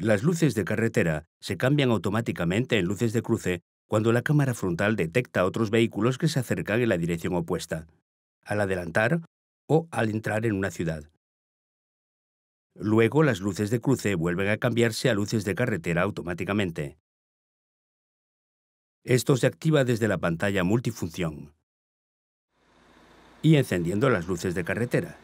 Las luces de carretera se cambian automáticamente en luces de cruce cuando la cámara frontal detecta otros vehículos que se acercan en la dirección opuesta, al adelantar o al entrar en una ciudad. Luego las luces de cruce vuelven a cambiarse a luces de carretera automáticamente. Esto se activa desde la pantalla multifunción y encendiendo las luces de carretera.